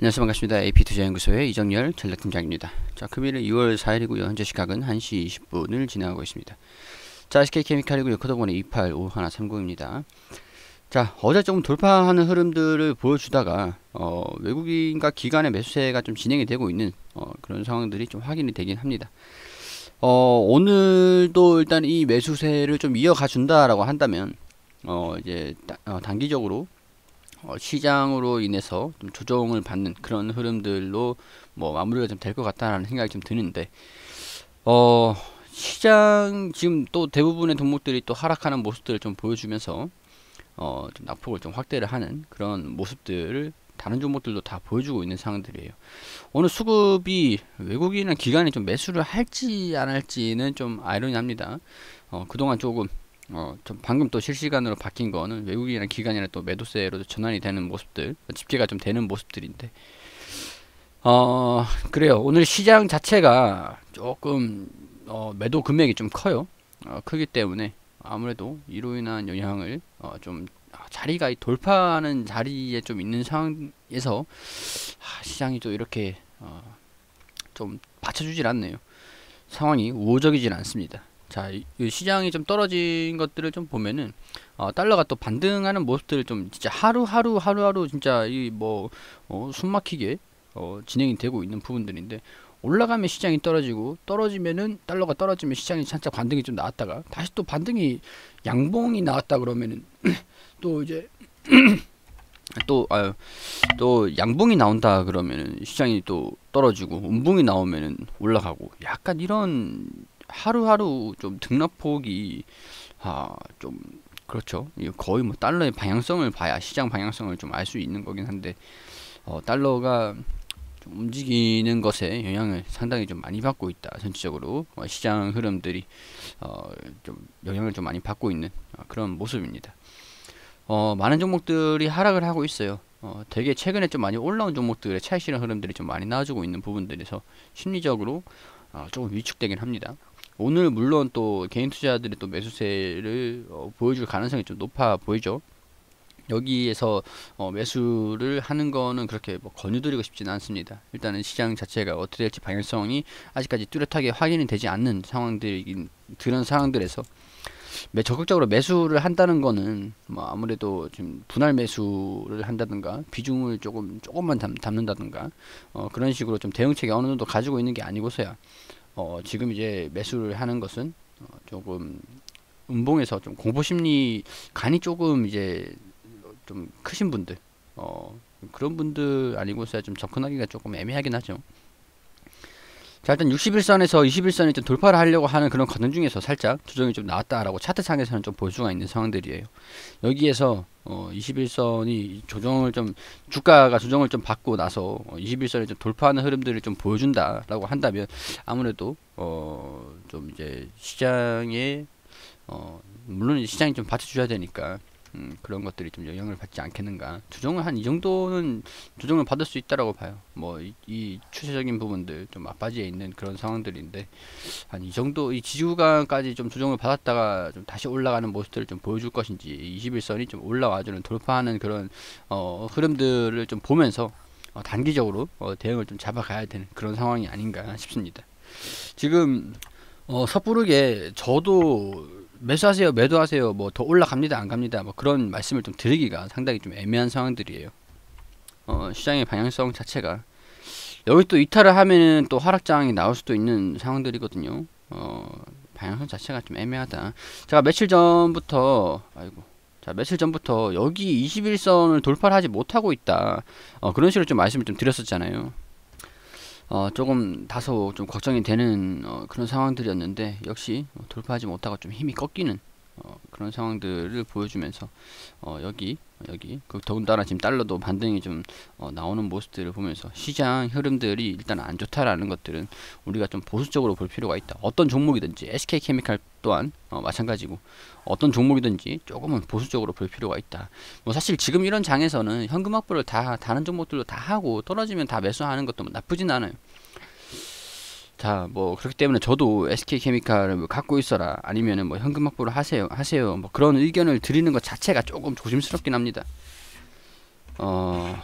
안녕하세요 반갑습니다. AP투자연구소의 이정열 전략팀장입니다. 자 금일은 2월 4일이고요. 현재 시각은 1시 20분을 진행하고 있습니다. 자 SK케미칼이고 요코더번의 285130입니다. 자 어제 좀 돌파하는 흐름들을 보여주다가 어, 외국인과 기관의 매수세가 좀 진행이 되고 있는 어, 그런 상황들이 좀 확인이 되긴 합니다. 어, 오늘도 일단 이 매수세를 좀 이어가 준다라고 한다면 어, 이제 다, 어, 단기적으로 어, 시장으로 인해서 좀 조정을 받는 그런 흐름들로 뭐 마무리가 좀될 것 같다라는 생각이 좀 드는데 어 시장 지금 또 대부분의 종목들이 또 하락하는 모습들을 좀 보여주면서 어좀 낙폭을 좀 확대를 하는 그런 모습들을 다른 종목들도 다 보여주고 있는 상황들이에요. 오늘 수급이 외국인이나 기관이 좀 매수를 할지 안 할지는 좀 아이러니합니다. 어 그동안 조금 어, 좀 방금 또 실시간으로 바뀐 거는 외국인이나 기관이나 또 매도세로 전환이 되는 모습들, 집계가 좀 되는 모습들인데, 어, 그래요. 오늘 시장 자체가 조금, 어, 매도 금액이 좀 커요. 어, 크기 때문에 아무래도 이로 인한 영향을 어, 좀 자리가 돌파하는 자리에 좀 있는 상황에서 시장이 또 이렇게 어, 좀 받쳐주질 않네요. 상황이 우호적이진 않습니다. 자, 이 시장이 좀 떨어진 것들을 좀 보면은 어, 달러가 또 반등하는 모습들을 좀 진짜 하루하루 하루하루 진짜 이 뭐 어, 숨막히게 어, 진행이 되고 있는 부분들인데 올라가면 시장이 떨어지고 떨어지면은 달러가 떨어지면 시장이 살짝 반등이 좀 나왔다가 다시 또 반등이 양봉이 나왔다 그러면은 또 이제 또, 아유, 또, 양봉이 나온다 그러면은 시장이 또 떨어지고, 음봉이 나오면은 올라가고, 약간 이런 하루하루 좀 등락폭이 아, 좀 그렇죠. 거의 뭐 달러의 방향성을 봐야 시장 방향성을 좀 알 수 있는 거긴 한데 어, 달러가 좀 움직이는 것에 영향을 상당히 좀 많이 받고 있다. 전체적으로 어, 시장 흐름들이 어, 좀 영향을 좀 많이 받고 있는 어, 그런 모습입니다. 어, 많은 종목들이 하락을 하고 있어요. 어, 되게 최근에 좀 많이 올라온 종목들의 차익 실현 흐름들이 좀 많이 나와주고 있는 부분들에서 심리적으로 어, 조금 위축되긴 합니다. 오늘 물론 또 개인 투자들이 또 매수세를 어, 보여줄 가능성이 좀 높아 보이죠. 여기에서 어, 매수를 하는 거는 그렇게 뭐 권유드리고 싶지는 않습니다. 일단은 시장 자체가 어떻게 될지 방향성이 아직까지 뚜렷하게 확인이 되지 않는 상황들인 그런 상황들에서 매, 적극적으로 매수를 한다는 거는 뭐 아무래도 지금 분할 매수를 한다든가 비중을 조금 조금만 담, 는다든가 어, 그런 식으로 좀 대응책이 어느 정도 가지고 있는 게 아니고서야 어, 지금 이제 매수를 하는 것은 어, 조금 음봉에서 좀 공포 심리 간이 조금 이제 좀 크신 분들 어, 그런 분들 아니고서야 좀 접근하기가 조금 애매하긴 하죠. 자 일단 61선에서 21선에 좀 돌파를 하려고 하는 그런 과정 중에서 살짝 조정이 좀 나왔다라고 차트상에서는 좀 볼 수가 있는 상황들이에요. 여기에서 어 21선이 조정을 좀 주가가 조정을 좀 받고 나서 21선에 어, 좀 돌파하는 흐름들을 좀 보여준다라고 한다면 아무래도 어 좀 이제 시장에 어 물론 시장이 좀받쳐주셔야 되니까 음, 그런 것들이 좀 영향을 받지 않겠는가. 조정을 한 이 정도는 조정을 받을 수 있다라고 봐요. 뭐이 이 추세적인 부분들 좀 막바지에 있는 그런 상황들인데 한 이 정도 이지구간까지좀 조정을 받았다가 좀 다시 올라가는 모습들을 좀 보여줄 것인지 21선이 좀 올라와주는 돌파하는 그런 어, 흐름들을 좀 보면서 어, 단기적으로 어, 대응을 좀 잡아가야 되는 그런 상황이 아닌가 싶습니다. 지금 어, 섣부르게 저도 매수하세요, 매도하세요, 뭐 더 올라갑니다, 안 갑니다, 뭐 그런 말씀을 좀 드리기가 상당히 좀 애매한 상황들이에요. 어, 시장의 방향성 자체가 여기 또 이탈을 하면은 또 하락장이 나올 수도 있는 상황들이거든요. 어, 방향성 자체가 좀 애매하다. 제가 며칠 전부터 아이고. 자, 며칠 전부터 여기 21선을 돌파하지 를 못하고 있다. 어, 그런 식으로 좀 말씀을 좀 드렸었잖아요. 어, 조금 다소 좀 걱정이 되는 어, 그런 상황들이었는데 역시 돌파하지 못하고 좀 힘이 꺾이는 어, 그런 상황들을 보여주면서 어, 여기 여기 그 더군다나 지금 달러도 반등이 좀 어, 나오는 모습들을 보면서 시장 흐름들이 일단 안 좋다라는 것들은 우리가 좀 보수적으로 볼 필요가 있다. 어떤 종목이든지 SK 케미칼 또한 어, 마찬가지고 어떤 종목이든지 조금은 보수적으로 볼 필요가 있다. 뭐 사실 지금 이런 장에서는 현금 확보를 다 다른 종목들로 다 하고 떨어지면 다 매수하는 것도 뭐 나쁘진 않아요. 좋뭐 그렇기 때문에 저도 SK 케미칼을 뭐 갖고 있어라. 아니면은 뭐 현금 확보를 하세요. 하세요. 뭐 그런 의견을 드리는 것 자체가 조금 조심스럽긴 합니다. 어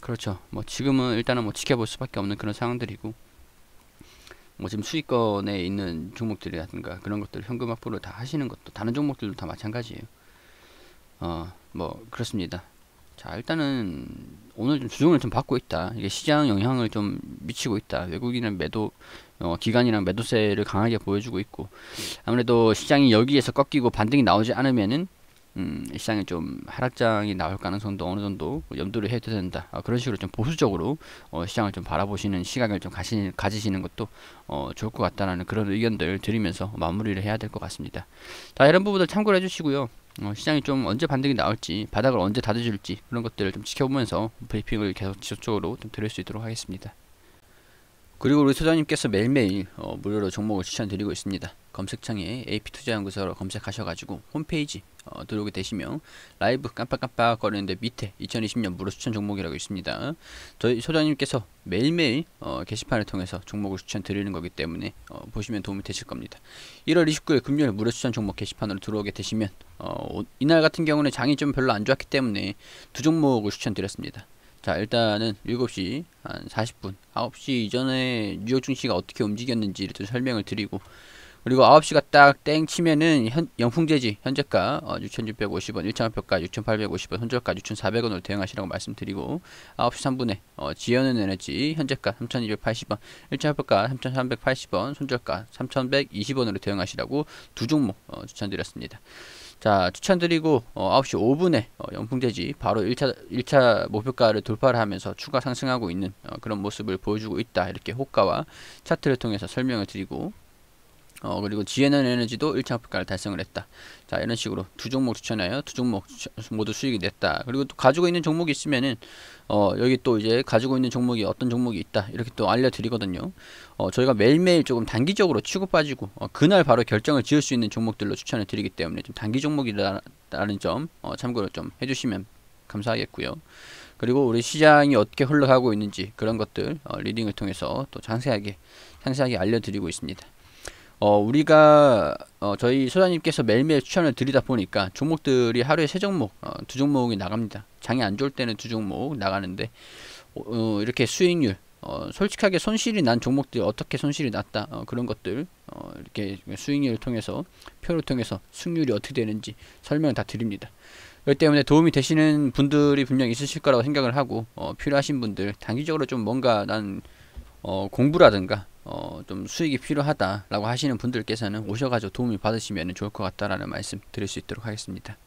그렇죠. 뭐 지금은 일단은 뭐 지켜볼 수밖에 없는 그런 상황들이고 뭐 지금 수익권에 있는 종목들이라든가 그런 것들 현금 확보를 다 하시는 것도 다른 종목들도 다 마찬가지예요. 어 뭐 그렇습니다. 자 일단은 오늘 좀 주종을 좀 받고 있다. 이게 시장 영향을 좀 미치고 있다. 외국인은 매도 어, 기간이랑 매도세를 강하게 보여주고 있고 아무래도 시장이 여기에서 꺾이고 반등이 나오지 않으면은 음, 시장에 좀 하락장이 나올 가능성도 어느 정도 염두를 해도 된다. 아, 그런 식으로 좀 보수적으로 어, 시장을 좀 바라보시는 시각을 좀 가시, 가지시는 것도 어, 좋을 것 같다라는 그런 의견들 드리면서 마무리를 해야 될 것 같습니다. 자, 이런 부분들 참고를 해주시고요. 어, 시장이 좀 언제 반등이 나올지 바닥을 언제 닫져줄지 그런 것들을 좀 지켜보면서 브리핑을 계속 지속적으로 좀 드릴 수 있도록 하겠습니다. 그리고 우리 소장님께서 매일매일 어, 무료로 종목을 추천드리고 있습니다. 검색창에 AP투자연구소로 검색하셔가지고 홈페이지 어, 들어오게 되시면 라이브 깜빡깜빡 거리는데 밑에 2020년 무료 추천 종목이라고 있습니다. 저희 소장님께서 매일매일 어, 게시판을 통해서 종목을 추천드리는 거기 때문에 어, 보시면 도움이 되실 겁니다. 1월 29일 금요일 무료 추천 종목 게시판으로 들어오게 되시면 어, 이날 같은 경우는 장이 좀 별로 안 좋았기 때문에 두 종목을 추천드렸습니다. 자 일단은 7시 한 40분 9시 이전에 뉴욕 증시가 어떻게 움직였는지를 좀 설명을 드리고 그리고 9시가 딱 땡 치면은 현, 영풍재지 현재가 어, 6,650원, 1차표가 6,850원, 손절가 6,400원으로 대응하시라고 말씀드리고 9시 3분에 어, 지연은 에너지 현재가 3,280원, 1차표가 3,380원, 손절가 3,120원으로 대응하시라고 두 종목 어, 추천드렸습니다. 자 추천드리고 어, 9시 5분에 어, 연풍돼지 바로 1차, 1차 목표가를 돌파를 하면서 추가 상승하고 있는 어, 그런 모습을 보여주고 있다 이렇게 호가와 차트를 통해서 설명을 드리고 어, 그리고 GNN 에너지도 1차 목표가를 달성을 했다. 자, 이런 식으로 두 종목 추천하여 두 종목 모두 수익이 됐다 그리고 또 가지고 있는 종목이 있으면은, 어, 여기 또 이제 가지고 있는 종목이 어떤 종목이 있다. 이렇게 또 알려드리거든요. 어, 저희가 매일매일 조금 단기적으로 치고 빠지고, 어, 그날 바로 결정을 지을 수 있는 종목들로 추천을 드리기 때문에 좀 단기 종목이라는 점, 어, 참고를 좀 해주시면 감사하겠고요. 그리고 우리 시장이 어떻게 흘러가고 있는지 그런 것들 어, 리딩을 통해서 또 자세하게, 상세하게 알려드리고 있습니다. 어, 우리가 어, 저희 소장님께서 매일매일 추천을 드리다 보니까 종목들이 하루에 세 종목, 어, 두 종목이 나갑니다. 장이 안 좋을 때는 두 종목 나가는데 어, 어 이렇게 수익률, 어, 솔직하게 손실이 난 종목들 어떻게 손실이 났다 어, 그런 것들 어, 이렇게 수익률을 통해서 표를 통해서 승률이 어떻게 되는지 설명 을다 드립니다. 그렇기 때문에 도움이 되시는 분들이 분명 있으실 거라고 생각을 하고 어, 필요하신 분들 단기적으로 좀 뭔가 난 어, 공부라든가 어, 좀 수익이 필요하다라고 하시는 분들께서는 오셔가지고 도움이 받으시면 좋을 것 같다라는 말씀 드릴 수 있도록 하겠습니다.